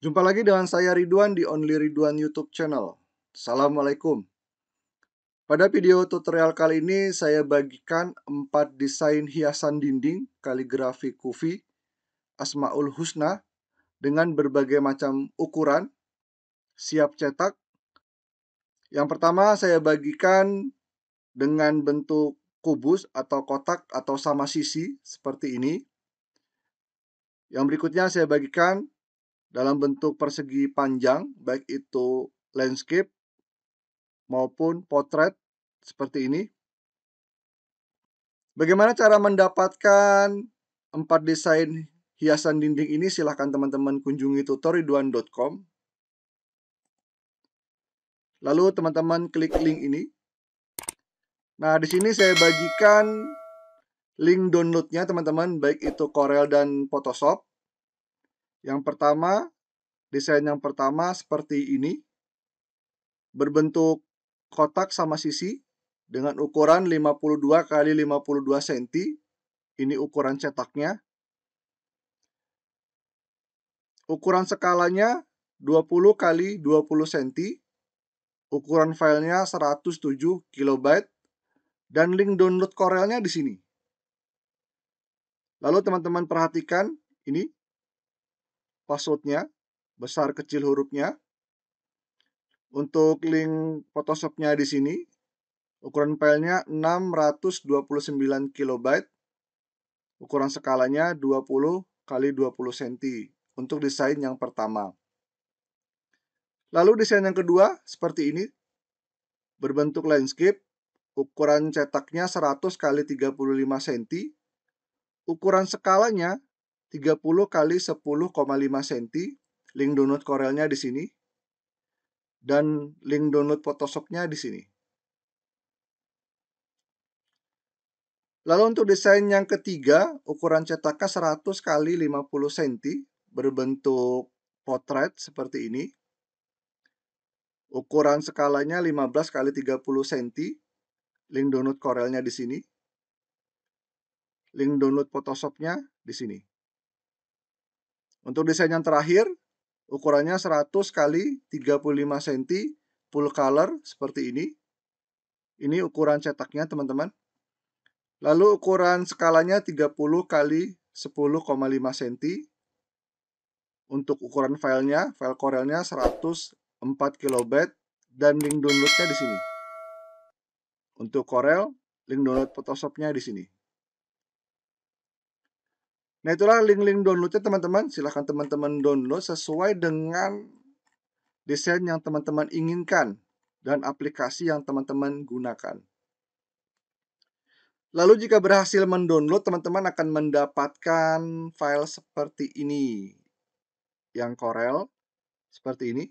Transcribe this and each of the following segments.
Jumpa lagi dengan saya Ridwan di Only Ridwan YouTube channel. Assalamualaikum. Pada video tutorial kali ini saya bagikan 4 desain hiasan dinding kaligrafi kufi Asmaul Husna dengan berbagai macam ukuran siap cetak. Yang pertama saya bagikan dengan bentuk kubus atau kotak atau sama sisi seperti ini. Yang berikutnya saya bagikan dalam bentuk persegi panjang, baik itu landscape maupun potret seperti ini. Bagaimana cara mendapatkan empat desain hiasan dinding ini? Silahkan teman-teman kunjungi tutorial.com Lalu teman-teman klik link ini. Nah, di sini saya bagikan link downloadnya teman-teman, baik itu Corel dan Photoshop. Yang pertama, desain yang pertama seperti ini. Berbentuk kotak sama sisi dengan ukuran 52 x 52 cm. Ini ukuran cetaknya. Ukuran skalanya 20 x 20 cm. Ukuran filenya 107 KB dan link download Corelnya di sini. Lalu teman-teman perhatikan ini passwordnya, besar kecil hurufnya. Untuk link Photoshopnya di sini, ukuran filenya 629 KB, ukuran skalanya 20 kali 20 cm untuk desain yang pertama. Lalu desain yang kedua seperti ini, berbentuk landscape, ukuran cetaknya 100 kali 35 cm, ukuran skalanya 30 kali 10,5 cm. Link download korelnya di sini. Dan link download Photoshopnya di sini. Lalu untuk desain yang ketiga, ukuran cetaknya 100 kali 50 cm berbentuk potret seperti ini. Ukuran skalanya 15 kali 30 cm. Link download korelnya di sini. Link download Photoshopnya di sini. Untuk desain yang terakhir, ukurannya 100 kali 35 cm full color seperti ini. Ini ukuran cetaknya teman-teman. Lalu ukuran skalanya 30 kali 10,5 cm. Untuk ukuran filenya, file Corelnya 104 KB dan link downloadnya di sini. Untuk korel, link download Photoshopnya di sini. Nah itulah link-link downloadnya teman-teman. Silahkan teman-teman download sesuai dengan desain yang teman-teman inginkan dan aplikasi yang teman-teman gunakan. Lalu jika berhasil mendownload, teman-teman akan mendapatkan file seperti ini. Yang Corel, seperti ini.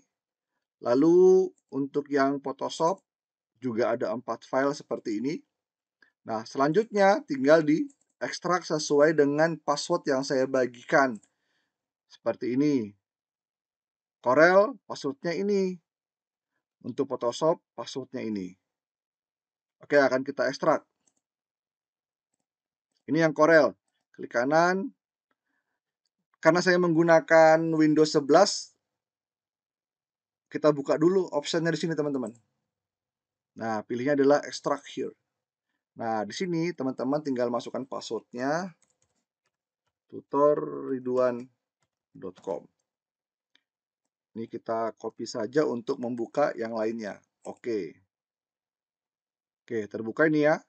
Lalu untuk yang Photoshop, juga ada empat file seperti ini. Nah, selanjutnya tinggal di ekstrak sesuai dengan password yang saya bagikan. Seperti ini. Corel, passwordnya ini. Untuk Photoshop, passwordnya ini. Oke, akan kita ekstrak. Ini yang Corel. Klik kanan. Karena saya menggunakan Windows 11, kita buka dulu optionnya di sini, teman-teman. Nah, pilihnya adalah extract here. Nah, di sini teman-teman tinggal masukkan passwordnya tutorridwan.com. Ini kita copy saja untuk membuka yang lainnya. Oke. Oke, terbuka ini ya.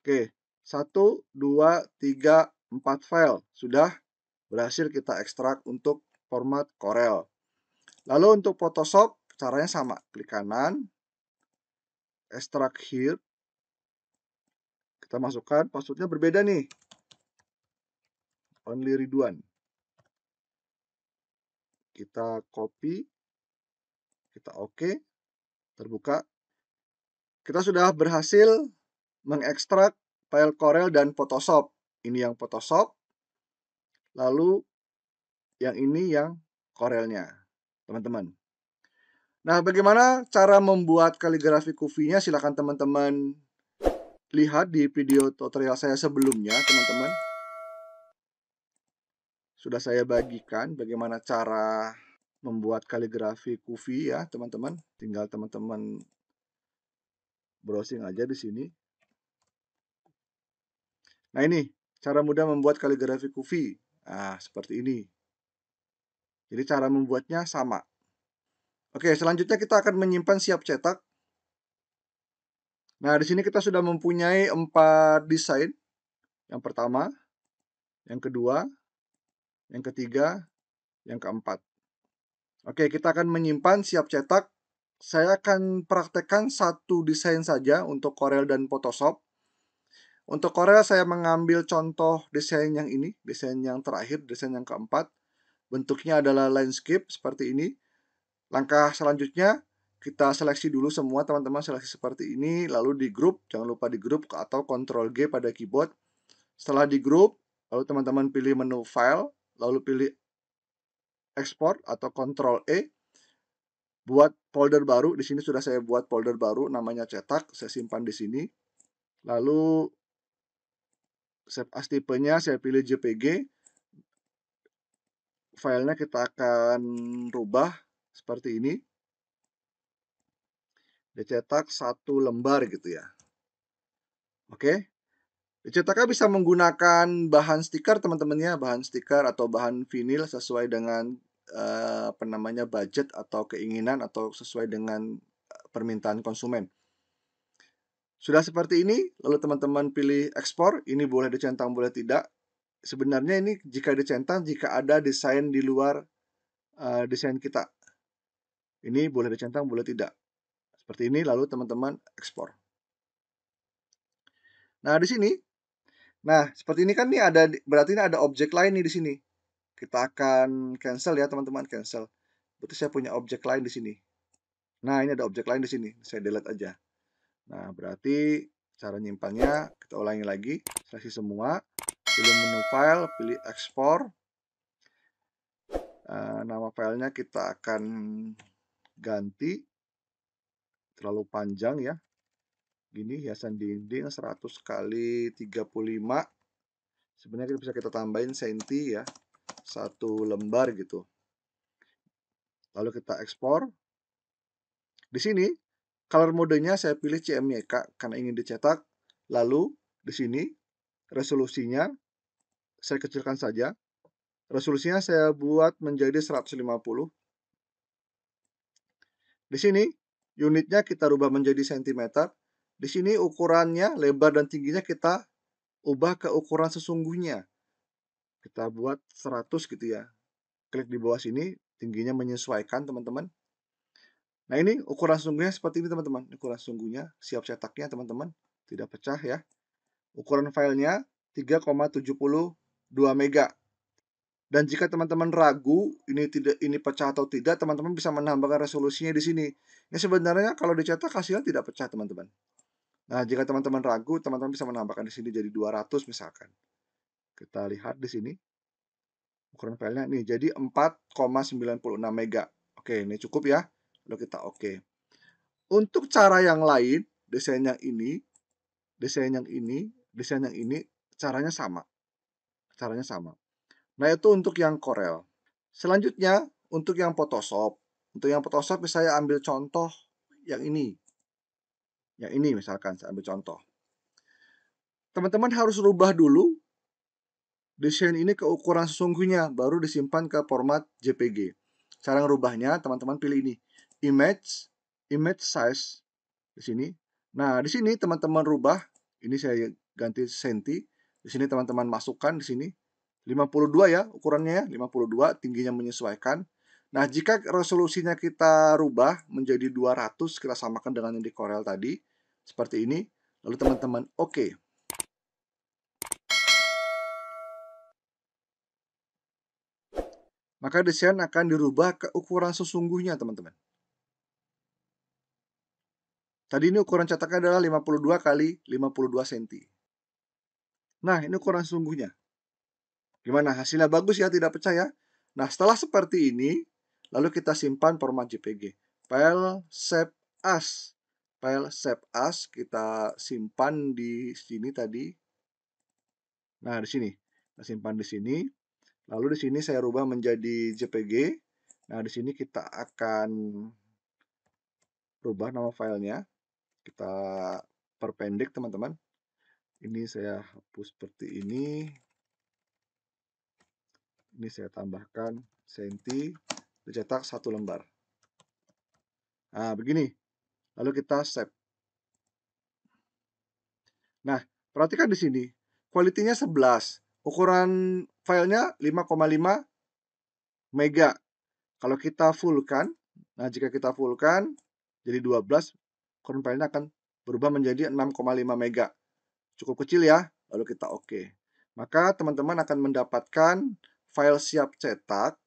Oke, 1, 2, 3, 4 file. Sudah berhasil kita ekstrak untuk format Corel. Lalu untuk Photoshop, caranya sama. Klik kanan, extract here, kita masukkan passwordnya berbeda nih. Only Ridwan. Kita copy. Kita oke. Okay, terbuka. Kita sudah berhasil mengekstrak file Corel dan Photoshop. Ini yang Photoshop. Lalu yang ini yang Corelnya, teman-teman. Nah, bagaimana cara membuat kaligrafi kufinya? Silahkan teman-teman lihat di video tutorial saya sebelumnya, teman-teman. Sudah saya bagikan bagaimana cara membuat kaligrafi kufi ya, teman-teman. Tinggal teman-teman browsing aja di sini. Nah, ini cara mudah membuat kaligrafi kufi. Nah, seperti ini. Jadi cara membuatnya sama. Oke, selanjutnya kita akan menyimpan siap cetak Nah, di sini kita sudah mempunyai empat desain. Yang pertama, yang kedua, yang ketiga, yang keempat. Oke, kita akan menyimpan siap cetak. Saya akan praktekkan satu desain saja untuk Corel dan Photoshop. Untuk Corel saya mengambil contoh desain yang ini, desain yang terakhir, desain yang keempat. Bentuknya adalah landscape seperti ini. Langkah selanjutnya kita seleksi dulu semua teman-teman seleksi seperti ini lalu di grup jangan lupa di grup atau Ctrl G pada keyboard setelah di grup lalu teman-teman pilih menu file lalu pilih export atau Ctrl E buat folder baru di sini sudah saya buat folder baru namanya cetak saya simpan di sini lalu save as tipenya saya pilih JPG filenya kita akan rubah seperti ini dicetak satu lembar gitu ya. Oke. Dicetaknya bisa menggunakan bahan stiker teman-temannya, bahan stiker atau bahan vinil sesuai dengan eh, apa namanya budget atau keinginan atau sesuai dengan eh, permintaan konsumen. Sudah seperti ini, lalu teman-teman pilih ekspor, ini boleh dicentang boleh tidak. Sebenarnya ini jika dicentang jika ada desain di luar uh, desain kita. Ini boleh dicentang boleh tidak. Seperti ini lalu teman-teman ekspor. Nah, di sini nah, seperti ini kan nih ada berarti ini ada objek lain nih di sini. Kita akan cancel ya, teman-teman, cancel. Berarti saya punya objek lain di sini. Nah, ini ada objek lain di sini. Saya delete aja. Nah, berarti cara nyimpannya kita ulangi lagi. Seleksi semua, pilih menu file, pilih ekspor. Eh, nama filenya kita akan ganti terlalu panjang ya gini hiasan dinding 100 kali 35 sebenarnya kita bisa kita tambahin senti ya satu lembar gitu lalu kita ekspor di sini color modenya saya pilih CMYK karena ingin dicetak lalu di sini resolusinya saya kecilkan saja resolusinya saya buat menjadi 150 di sini unitnya kita rubah menjadi cm. Di sini ukurannya, lebar dan tingginya kita ubah ke ukuran sesungguhnya. Kita buat 100 gitu ya. Klik di bawah sini, tingginya menyesuaikan teman-teman. Nah ini ukuran sesungguhnya seperti ini teman-teman. Ukuran sesungguhnya, siap cetaknya teman-teman. Tidak pecah ya. Ukuran filenya 3,72 mega. Dan jika teman-teman ragu ini tidak ini pecah atau tidak, teman-teman bisa menambahkan resolusinya di sini. Ini sebenarnya kalau dicetak hasilnya tidak pecah, teman-teman. Nah, jika teman-teman ragu, teman-teman bisa menambahkan di sini jadi 200 misalkan. Kita lihat di sini. Ukuran filenya nih, jadi 4,96 mega. Oke, ini cukup ya. Lalu kita oke. Okay. Untuk cara yang lain, desain yang ini, desain yang ini, desain yang ini, caranya sama. Caranya sama Nah itu untuk yang Corel. Selanjutnya untuk yang Photoshop. Untuk yang Photoshop saya ambil contoh yang ini. Yang ini misalkan saya ambil contoh. Teman-teman harus rubah dulu desain ini ke ukuran sesungguhnya baru disimpan ke format JPG. Cara ngerubahnya teman-teman pilih ini. Image, image size di sini. Nah, di sini teman-teman rubah, ini saya ganti senti. Di sini teman-teman masukkan di sini 52 ya ukurannya ya 52 tingginya menyesuaikan nah jika resolusinya kita rubah menjadi 200 kita samakan dengan yang di Corel tadi seperti ini lalu teman-teman oke okay. maka desain akan dirubah ke ukuran sesungguhnya teman-teman Tadi ini ukuran cetaknya adalah 52 kali 52 cm. Nah, ini ukuran sesungguhnya. Gimana hasilnya bagus ya tidak percaya Nah setelah seperti ini lalu kita simpan format JPG. File save as. File save as kita simpan di sini tadi. Nah di sini kita simpan di sini. Lalu di sini saya rubah menjadi JPG. Nah di sini kita akan rubah nama filenya. Kita perpendek teman-teman. Ini saya hapus seperti ini ini saya tambahkan senti dicetak satu lembar nah begini lalu kita save nah perhatikan di sini kualitinya 11 ukuran filenya 5,5 mega kalau kita fullkan nah jika kita fullkan jadi 12 ukuran filenya akan berubah menjadi 6,5 mega cukup kecil ya lalu kita oke okay. maka teman-teman akan mendapatkan file siap cetak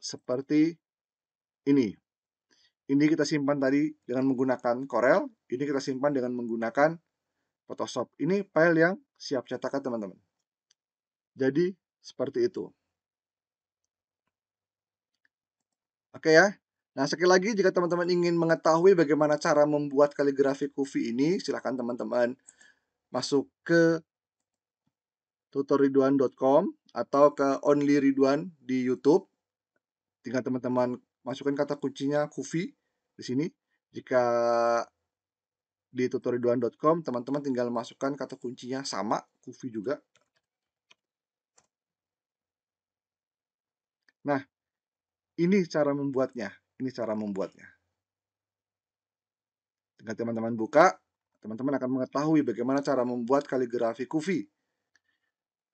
seperti ini. Ini kita simpan tadi dengan menggunakan Corel, ini kita simpan dengan menggunakan Photoshop. Ini file yang siap cetakan teman-teman. Jadi seperti itu. Oke ya. Nah, sekali lagi jika teman-teman ingin mengetahui bagaimana cara membuat kaligrafi kufi ini, silahkan teman-teman masuk ke tutorialiduan.com atau ke Only Ridwan di YouTube. Tinggal teman-teman masukkan kata kuncinya kufi di sini. Jika di tutorialduan.com teman-teman tinggal masukkan kata kuncinya sama kufi juga. Nah, ini cara membuatnya. Ini cara membuatnya. Tinggal teman-teman buka, teman-teman akan mengetahui bagaimana cara membuat kaligrafi kufi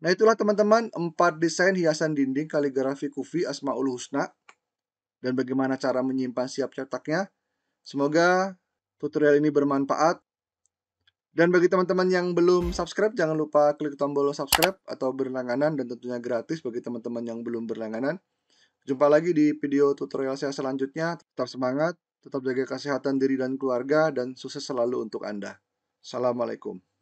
Nah itulah teman-teman empat desain hiasan dinding kaligrafi kufi Asmaul Husna dan bagaimana cara menyimpan siap cetaknya. Semoga tutorial ini bermanfaat. Dan bagi teman-teman yang belum subscribe, jangan lupa klik tombol subscribe atau berlangganan dan tentunya gratis bagi teman-teman yang belum berlangganan. Jumpa lagi di video tutorial saya selanjutnya. Tetap semangat, tetap jaga kesehatan diri dan keluarga, dan sukses selalu untuk Anda. Assalamualaikum.